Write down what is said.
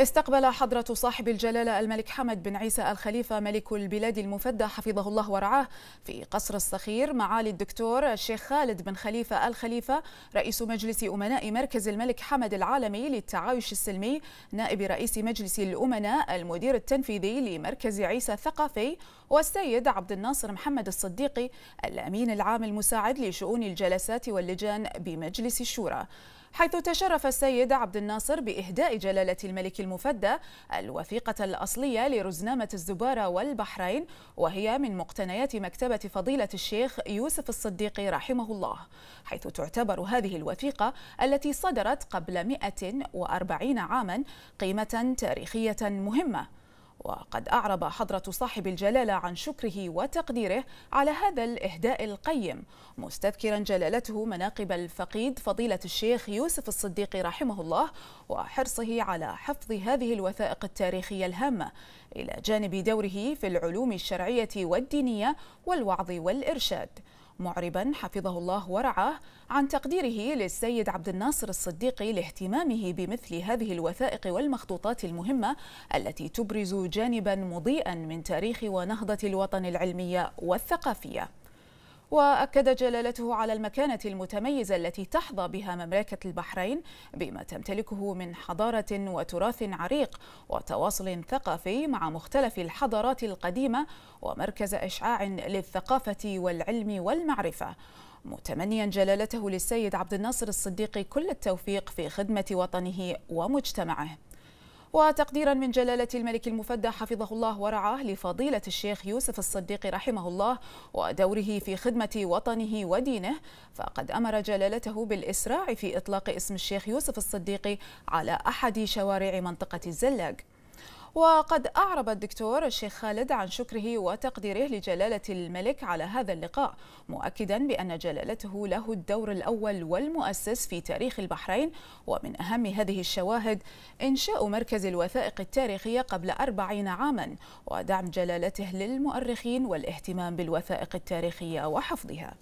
استقبل حضرة صاحب الجلالة الملك حمد بن عيسى الخليفة ملك البلاد المفدى حفظه الله ورعاه في قصر الصخير معالي الدكتور الشيخ خالد بن خليفة الخليفة رئيس مجلس أمناء مركز الملك حمد العالمي للتعايش السلمي نائب رئيس مجلس الأمناء المدير التنفيذي لمركز عيسى الثقافي والسيد عبد الناصر محمد الصديقي الأمين العام المساعد لشؤون الجلسات واللجان بمجلس الشورى حيث تشرف السيد عبد الناصر بإهداء جلالة الملك المفدى الوثيقة الأصلية لرزنامة الزبارة والبحرين وهي من مقتنيات مكتبة فضيلة الشيخ يوسف الصديقي رحمه الله حيث تعتبر هذه الوثيقة التي صدرت قبل 140 عاما قيمة تاريخية مهمة وقد أعرب حضرة صاحب الجلالة عن شكره وتقديره على هذا الإهداء القيم مستذكرا جلالته مناقب الفقيد فضيلة الشيخ يوسف الصديق رحمه الله وحرصه على حفظ هذه الوثائق التاريخية الهامة إلى جانب دوره في العلوم الشرعية والدينية والوعظ والإرشاد معربا حفظه الله ورعاه عن تقديره للسيد عبد الناصر الصديقي لاهتمامه بمثل هذه الوثائق والمخطوطات المهمة التي تبرز جانبا مضيئا من تاريخ ونهضة الوطن العلمية والثقافية وأكد جلالته على المكانة المتميزة التي تحظى بها مملكة البحرين بما تمتلكه من حضارة وتراث عريق وتواصل ثقافي مع مختلف الحضارات القديمة ومركز إشعاع للثقافة والعلم والمعرفة متمنيا جلالته للسيد عبد الناصر الصديقي كل التوفيق في خدمة وطنه ومجتمعه وتقديرا من جلالة الملك المفدى حفظه الله ورعاه لفضيلة الشيخ يوسف الصديق رحمه الله ودوره في خدمة وطنه ودينه فقد أمر جلالته بالإسراع في إطلاق اسم الشيخ يوسف الصديق على أحد شوارع منطقة الزلاج وقد أعرب الدكتور الشيخ خالد عن شكره وتقديره لجلالة الملك على هذا اللقاء مؤكدا بأن جلالته له الدور الأول والمؤسس في تاريخ البحرين ومن أهم هذه الشواهد إنشاء مركز الوثائق التاريخية قبل أربعين عاما ودعم جلالته للمؤرخين والاهتمام بالوثائق التاريخية وحفظها